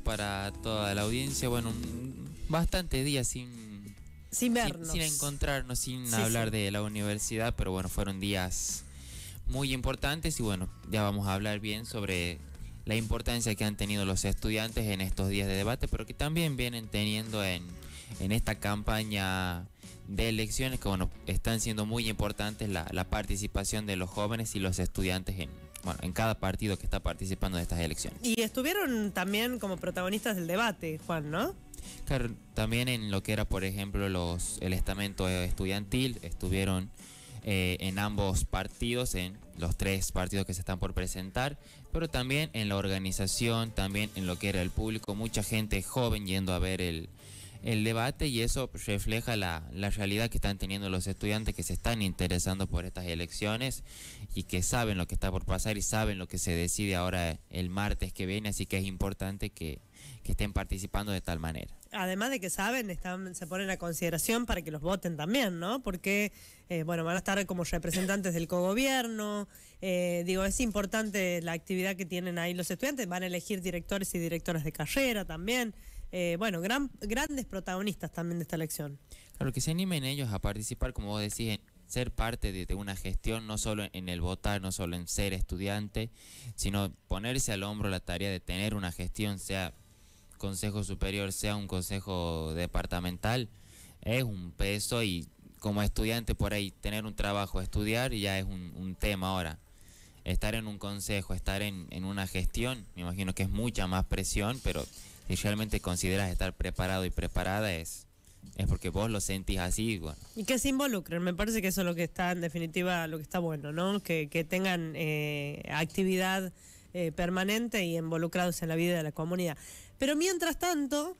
para toda la audiencia. Bueno, bastantes días sin, sin vernos, sin, encontrarnos, sin hablar de la universidad, pero bueno, fueron días muy importantes y bueno, ya vamos a hablar bien sobre la importancia que han tenido los estudiantes en estos días de debate, pero que también vienen teniendo en, esta campaña de elecciones, que bueno, están siendo muy importantes la participación de los jóvenes y los estudiantes en, bueno, en cada partido que está participando de estas elecciones. Y estuvieron también como protagonistas del debate, Juan, ¿no? Claro, también en lo que era, por ejemplo, los el estamento estudiantil, estuvieron eh, en ambos partidos, en los tres partidos que se están por presentar, pero también en la organización, también en lo que era el público, mucha gente joven yendo a ver el, el debate y eso refleja la, la, realidad que están teniendo los estudiantes que se están interesando por estas elecciones y que saben lo que está por pasar y saben lo que se decide ahora el martes que viene, así que es importante que, estén participando de tal manera. Además de que saben, están, se ponen a consideración para que los voten también, ¿no? Porque, eh, bueno, van a estar como representantes del cogobierno. Eh, digo, es importante la actividad que tienen ahí los estudiantes. Van a elegir directores y directoras de carrera también. Eh, bueno, gran, grandes protagonistas también de esta elección. Claro, que se animen ellos a participar, como vos decís, en ser parte de, una gestión, no solo en el votar, no solo en ser estudiante, sino ponerse al hombro la tarea de tener una gestión, sea consejo superior, sea un consejo departamental, es un peso y como estudiante por ahí tener un trabajo, estudiar ya es un, tema ahora. Estar en un consejo, estar en, en una gestión, me imagino que es mucha más presión, pero si realmente consideras estar preparado y preparada es, es porque vos lo sentís así. Bueno. Y que se involucren, me parece que eso es lo que está en definitiva, lo que está bueno, ¿no? Que, tengan eh, actividad eh, permanente y involucrados en la vida de la comunidad. Pero mientras tanto,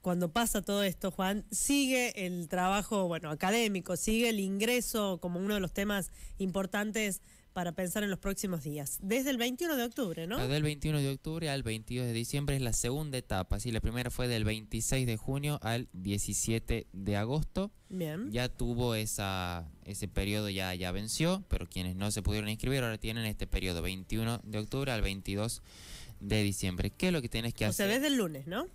cuando pasa todo esto, Juan, sigue el trabajo, bueno, académico, sigue el ingreso como uno de los temas importantes para pensar en los próximos días. Desde el 21 de octubre, ¿no? Desde el 21 de octubre al 22 de diciembre es la segunda etapa. Sí, la primera fue del 26 de junio al 17 de agosto. Bien. Ya tuvo esa, ese periodo, ya, ya venció, pero quienes no se pudieron inscribir ahora tienen este periodo, 21 de octubre al 22 de diciembre. ¿Qué es lo que tienes que hacer? O sea, desde el lunes, ¿no?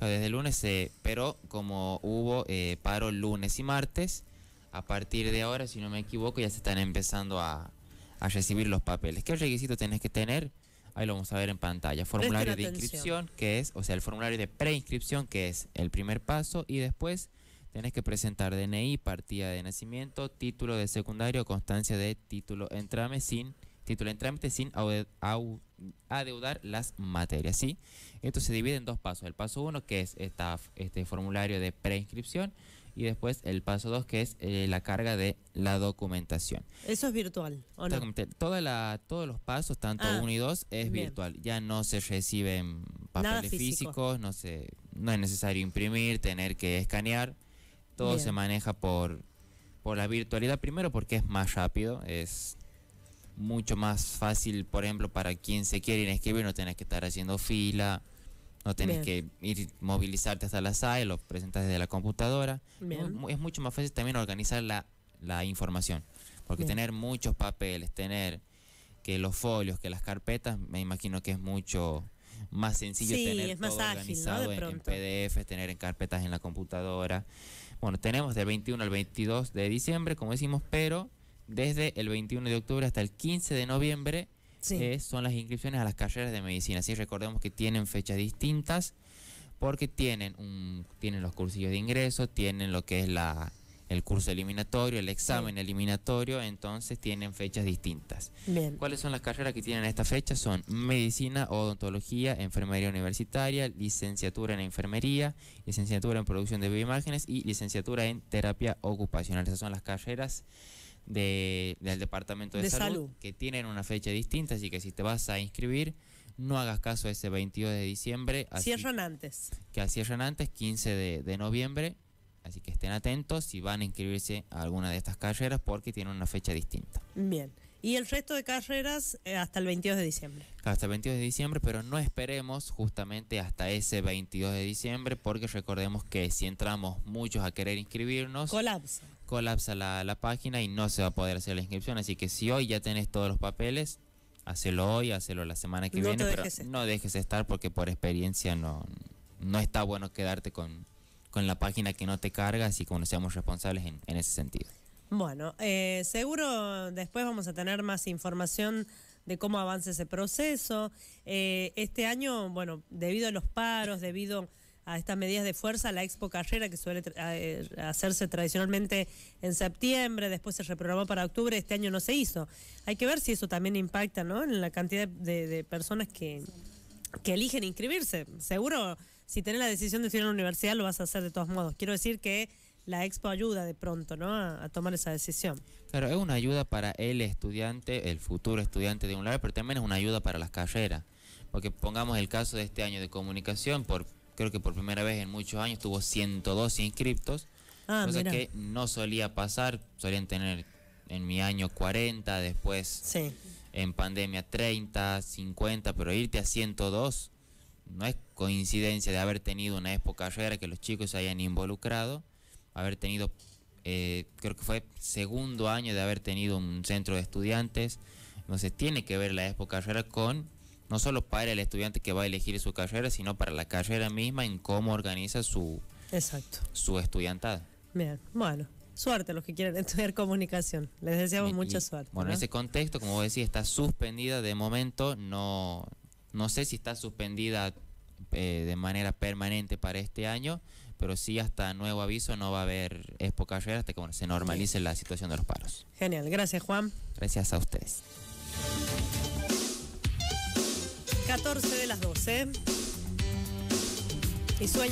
Desde el lunes, pero como hubo eh, paro lunes y martes, a partir de ahora, si no me equivoco, ya se están empezando a, a recibir los papeles. ¿Qué requisito tenés que tener? Ahí lo vamos a ver en pantalla. Formulario de inscripción, que es, o sea, el formulario de preinscripción, que es el primer paso, y después tenés que presentar DNI, partida de nacimiento, título de secundario, constancia de título entrame sin título sin adeudar las materias, ¿sí? Esto se divide en dos pasos. El paso uno, que es esta, este formulario de preinscripción, y después el paso 2 que es eh, la carga de la documentación. Eso es virtual, ¿o no? Toda la, todos los pasos, tanto ah, uno y dos, es virtual. Ya no se reciben papeles físicos, no, se, no es necesario imprimir, tener que escanear. Todo se maneja por, por la virtualidad, primero porque es más rápido, es mucho más fácil, por ejemplo, para quien se quiere ir escribir, no tenés que estar haciendo fila. No tenés que ir movilizarte hasta la SAE, lo presentas desde la computadora. Es mucho más fácil también organizar la, la información, porque tener muchos papeles, tener que los folios, que las carpetas, me imagino que es mucho más sencillo tener todo organizado en, en PDF, tener en carpetas en la computadora. Bueno, tenemos del 21 al 22 de diciembre, como decimos, pero desde el 21 de octubre hasta el 15 de noviembre eh, son las inscripciones a las carreras de medicina. Si recordemos que tienen fechas distintas porque tienen un, tienen los cursillos de ingreso, tienen lo que es la el curso eliminatorio, el examen eliminatorio, entonces tienen fechas distintas. Bien. ¿Cuáles son las carreras que tienen esta fecha? Son medicina, odontología, enfermería universitaria, licenciatura en enfermería, licenciatura en producción de bioimágenes y licenciatura en terapia ocupacional. Esas son las carreras de, del Departamento de, salud, que tienen una fecha distinta, así que si te vas a inscribir, no hagas caso a ese 22 de diciembre. cierran antes. Que cierran antes, 15 de, noviembre, así que estén atentos si van a inscribirse a alguna de estas carreras porque tienen una fecha distinta. Bien. Y el resto de carreras eh, hasta el 22 de diciembre. Hasta el 22 de diciembre, pero no esperemos justamente hasta ese 22 de diciembre, porque recordemos que si entramos muchos a querer inscribirnos, colapsa colapsa la, la, página y no se va a poder hacer la inscripción. Así que si hoy ya tenés todos los papeles, hacelo hoy, hacelo la semana que viene, pero no dejes estar porque por experiencia no, no está bueno quedarte con, la página que no te cargas y como no seamos responsables en, en ese sentido. Bueno, eh, seguro después vamos a tener más información de cómo avanza ese proceso. Eh, este año, bueno, debido a los paros, debido a a estas medidas de fuerza la Expo Carrera que suele eh, hacerse tradicionalmente en septiembre, después se reprogramó para octubre, este año no se hizo. Hay que ver si eso también impacta ¿no? en la cantidad de, personas que, que eligen inscribirse. Seguro, si tenés la decisión de ir a la universidad, lo vas a hacer de todos modos. Quiero decir que la expo ayuda de pronto ¿no? a, tomar esa decisión. Claro, es una ayuda para el estudiante, el futuro estudiante de un lado, pero también es una ayuda para las carreras. Porque pongamos el caso de este año de comunicación, por creo que por primera vez en muchos años tuvo 102 inscriptos, ah, cosa que no solía pasar, solían tener en mi año 40, después en pandemia 30, 50, pero irte a 102 no es coincidencia de haber tenido una época carrera que los chicos se hayan involucrado, haber tenido, eh, creo que fue segundo año de haber tenido un centro de estudiantes, entonces tiene que ver la época carrera con no solo para el estudiante que va a elegir su carrera, sino para la carrera misma en cómo organiza su, Exacto. su Bien, bueno, suerte a los que quieren estudiar comunicación. Les deseamos mucha suerte. Bueno, en ese contexto, como vos decís, está suspendida de momento. No, no sé si está suspendida eh, de manera permanente para este año, pero sí hasta nuevo aviso no va a haber expo carrera hasta que se normalice la situación de los paros. Genial, gracias Juan. Gracias a ustedes. 14 de las 12. Y sueña.